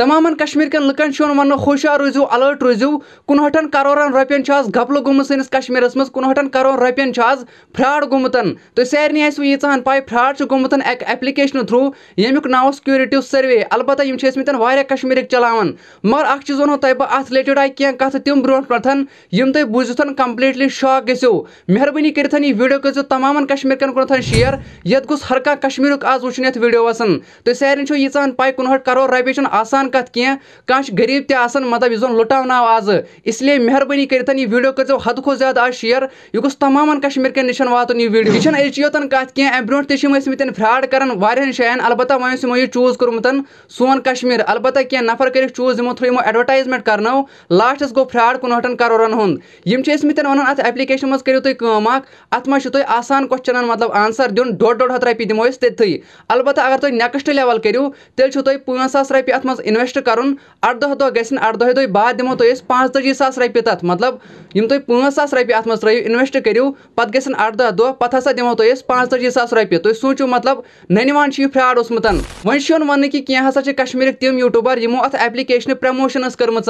तमाम Kashmir can लुकन one होशियार रोजो अलर्ट रोजो कुनहटन करोरन रोपन तो आज गपल गुम सस कश्मीर मं कुनहटन करोर रोपन आज फ्राड गुमत तो सारे वो ईचान पाई फ्राड गुमत एक एप्लिकेशन थ्रू युक नाव सिक्योरिटी सर्वे अलबत यम कश्मीर चलान मगर अख चीज वो तब बह अत रिलेटेड आई कह कथ तम ब्रो पम तुम बूझित कम्प्लीटली शॉक गो मेहरबानी कर वीडियो कर तमाम कश्मीर कन शेयर ये गोस हर कह कश्मीर आज वो वीडियोस तो सारे यहां पाई कुनहट करोर रोपये आसान कत कह गरीब तसान मतलब इस लुटान आव आज इसलिए मेहरबानी कर वीडियो करो हद खो ज्याद आज शेयर यह गुस्त तमाम कश्मीर के निशन वात यह वीडियो यह अच्छी योत कह ब्रोह तमित फ्राड कर जाएँ अलबत् वो यह चूज कर्मुत सोन कश्मीर अलबत् कह नफर कर चूज यमो थ्रू यमो एडवटाइजमेंट कर लास्टस गो फ्राड कुनहटन करोड़न हूं यमें वन अत एप्लिकेशन मे तुम कम अत मे तुम आसान क्वेश्चन मतलब आंसर दिन डोड डोड हथ रोपी दिमो तथ अलबत् अगर तुम नेक्स्ट लेवल करू तेल तुम पांच सा रोपी अत मे इन्वेस्ट करुन अरदह दह ग अरदह दह बाद दिमो तुम पाँचतजी सास रपि तथ मतलब यम तुम पाँच सास रपि अत मे त्रो इन्वेस्ट करू पत ग दह पत दिमो तुम पाँचतजी सास रपि तुम सोचो मतलब ननिवान यह फ्रॉड ओसमुत वह वन कि कह कश्मीर तम यूट्यूबर यमो अत एप्लिकेशन प्रमोशन कर्म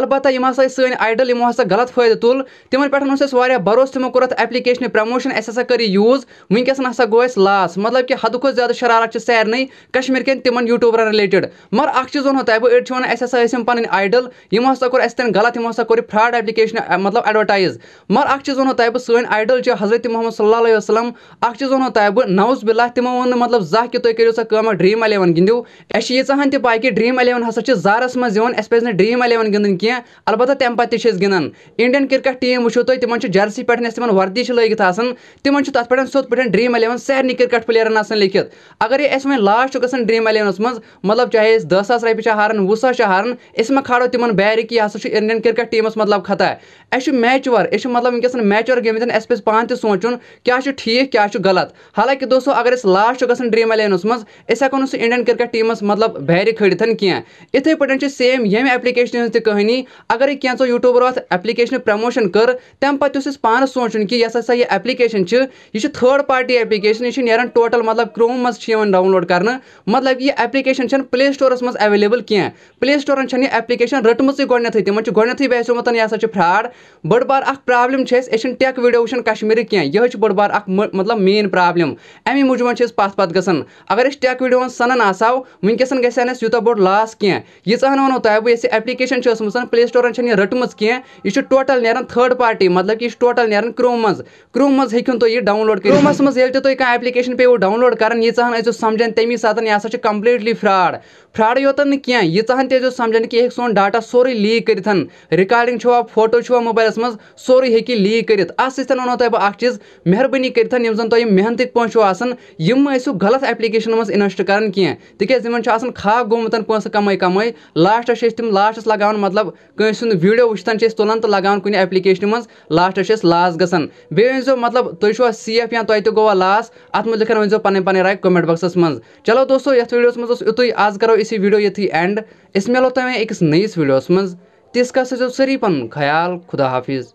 अलबत् यम हसा सन आइडल यमो हसा गलत फायदे तुल तिमन पे वह भरोस तमो कोर एप्लिकेशन प्रमोशन असा कर यूज वनकस हसा गो लास मतलब कि हद खुद ज्यादा शरारत सारे कश्मीर कन तिम यूट्यूबर रिलेटेड मगर अख चीज ووٚنو تۄہہِ بہٕ أڑۍ چھِ وَنان اَسہِ ہَسا ٲسۍ یِم پَنٕنۍ آیڈَل یِمو ہَسا کوٚر اَسہِ تانۍ غلط یِمو ہَسا کوٚر یہِ فرٛاڈ اٮ۪پلِکیشن مطلب اٮ۪ڈوَٹایز مگر اَکھ چیٖز وَنو تۄہہِ بہٕ سٲنۍ آیڈَل چھِ حضرت محمد صلی اللہ علیہ وسلم اَکھ چیٖز وَنو تۄہہِ بہٕ نَوز بِلا تِمو ووٚن نہٕ مطلب زانٛہہ کہِ تُہۍ کٔرِو سا کٲمہ ڈرٛیٖم اَلیوَن گِنٛدِو اَسہِ چھِ ییٖژاہَن تہِ پاے کہِ ڈرٛیٖم اَلیوَن ہَسا چھِ زارَس منٛز یِوان اَسہِ پَزِ نہٕ ڈرٛیٖم اَلیوَن گِنٛدٕنۍ کینٛہہ البتہ تَمہِ پَتہٕ تہِ چھِ أسۍ گِنٛدان اِنڈیَن کِرکَٹ ٹیٖم وٕچھو تُہۍ تِمَن چھِ جٔرسی پٮ۪ٹھ یۄس تِمَن وردی چھِ لٲگِتھ آسان تِمَن چھُ تَتھ پٮ۪ٹھ سیوٚد پٲٹھۍ ڈرٛیٖم اَلیوَن سارنٕے کِرکَٹ پٕلیرَن آسان لیکھِتھ اگرے اَسہِ وۄنۍ لاسٹ چھُ گژھان ڈرٛیٖم اَلیوَنَس منٛز مطلب چاہے أسۍ دہ ساس رۄپیہِ हारन वु हारन इसमें खाड़ो तिम बैर कि यह इंडियन क्रिकेट टीम मतलब खता अस मैच अच्छे मतलब वनस मैच वर गमित अस पे पान तह क्या ठीक क्या गलत हालांकि दोस्तों अगर अस लास्ट ग ड्रीम अलेनस मज हेको सह इंडियन क्रिकेट टीमस मतलब बैर खड़ित कह इथे पे सेम यम एप्लिकेशन हज कहानी अगर कैंो यूट्यूबर अत एप्लिकेशन प्रमोशन कर तम पे तो पान सोचन कि यह एप्लिकेशन यह थर्ड पार्टी एप्लिकेशन यह नोटल मतलब क्रोम मज डाउनलोड कर मतलब यह एप्लिकेशन प्ले स्टोरस मज एवेलेबल ایٚویلیبٕل کینٛہہ پٕلے سٹورَن چھَنہٕ یہِ ایپلِکیشَن رٔٹمٕژٕے گۄڈنٮ۪تھٕے تِمَن چھُ گۄڈنٮ۪تھٕے باسیومُت یہِ ہسا چھِ فراڈ بٔڑ بار اَکھ پرٛابلِم چھِ أسۍ أسۍ چھِنہٕ ٹیک ویٖڈیو وٕچھان کشمیٖرٕکۍ کینٛہہ یِہوٚے چھِ بٔڑ بار اَکھ مطلب مین پرٛابلِم اَمی موٗجوٗب چھِ أسۍ پَتھ پَتھ گژھان اگر أسۍ ٹیک ویٖڈیووَن سَنان آسہو وٕنکٮ۪سَن گژھِ ہا نہٕ اَسہِ یوٗتاہ بوٚڑ لاس کینٛہہ ییٖژاہَن وَنو تۄہہِ بہٕ یۄس یہِ ایپلِکیشَن چھِ ٲسمٕژ پٕلے سٹورَن چھَنہٕ یہِ رٔٹمٕژ کینٛہہ یہِ چھِ ٹوٹَل نیران تھٲڈ پارٹی مطلب کہِ یہِ چھِ ٹوٹَل نیران کرٛوم منٛز کرٛوم منٛز ہیٚکِو نہٕ تُہۍ یہِ ڈاوُن لوڈ کٔرِتھ کرٛومَس منٛز ییٚلہِ تہِ تُہۍ کانٛہہ ایپلِکیشَن پیٚیو ڈاوُن لوڈ کَران ییٖژاہَن ٲسِو سَمجھان تَمی ساتہٕ یہِ ہَسا چھِ کَمپٕلیٖٹلی فرٛاڈ فرٛاڈٕے یوتَن نہٕ क्या यून तेजो समझान कि सोन डाटा सोरे लीक कर रिकॉर्डिंग फोटो छुआ मोबाइल मं सो हे लीक कर सो तब चीज मेहरबानी कर तुम मेहनत पोचो गलत एप्लिकेशन मं इनस्ट कर क्या तेज खाक पोस कम कम लास्टस तम लास्टस लगान मतलब कंस वीडियो वुचान तुलान तो लगान कुछ एप्लिकेशन मज लास्टस लास ग बेजो मतलब तुम सेफ या तुम तो गोवा लास अत मुलिक वनो पे पे राय कमेंट बक्सस मं चलो दोस्तों ये वीडियो मज यु आज करो इसी वीडियो ये एंड इस मिलो तुम्हें अक्स नईस वीडियोस मज तीस कस सारी पन ख्याल खुदा हाफिज